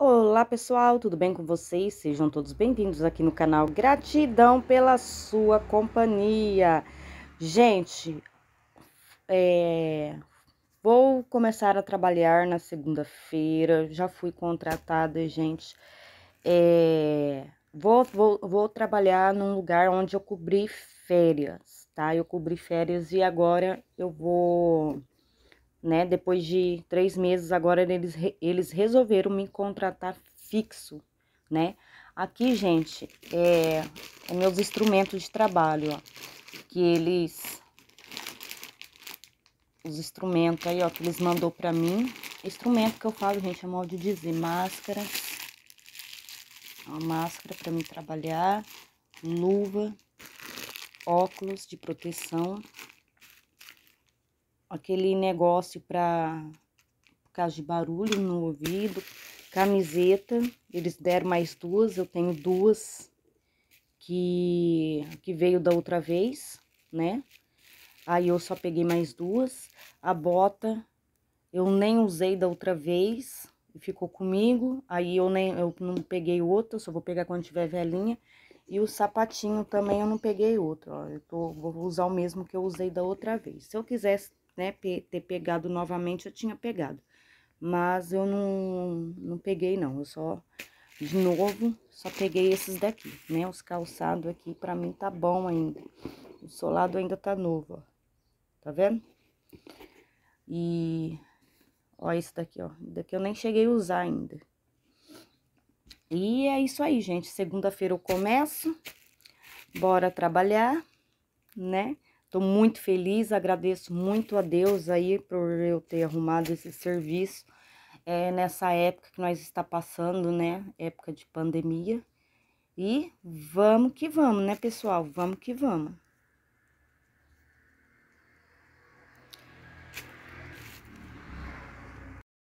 Olá pessoal, tudo bem com vocês? Sejam todos bem-vindos aqui no canal. Gratidão pela sua companhia. Gente, é... vou começar a trabalhar na segunda-feira. Já fui contratada, gente. É... Vou, vou, vou trabalhar num lugar onde eu cobri férias, tá? Eu cobri férias e agora eu vou né? Depois de três meses, agora eles, eles resolveram me contratar fixo, né? Aqui, gente, é, é meus instrumentos de trabalho, ó, que eles... Os instrumentos aí, ó, que eles mandou pra mim. Instrumento que eu falo, gente, é modo de dizer, máscara. É uma máscara pra mim trabalhar, luva, óculos de proteção, aquele negócio para por causa de barulho no ouvido, camiseta, eles deram mais duas, eu tenho duas que que veio da outra vez, né? Aí eu só peguei mais duas, a bota eu nem usei da outra vez, ficou comigo, aí eu nem eu não peguei outra, só vou pegar quando tiver velhinha. E o sapatinho também eu não peguei outro, ó. Eu tô, vou usar o mesmo que eu usei da outra vez. Se eu quisesse né, ter pegado novamente, eu tinha pegado. Mas eu não, não peguei, não. Eu só, de novo, só peguei esses daqui, né? Os calçados aqui, pra mim, tá bom ainda. O solado ainda tá novo, ó. Tá vendo? E, ó, esse daqui, ó. Daqui eu nem cheguei a usar ainda. E é isso aí, gente. Segunda-feira eu começo. Bora trabalhar, né? Estou muito feliz, agradeço muito a Deus aí por eu ter arrumado esse serviço é, nessa época que nós está passando, né? Época de pandemia. E vamos que vamos, né, pessoal? Vamos que vamos.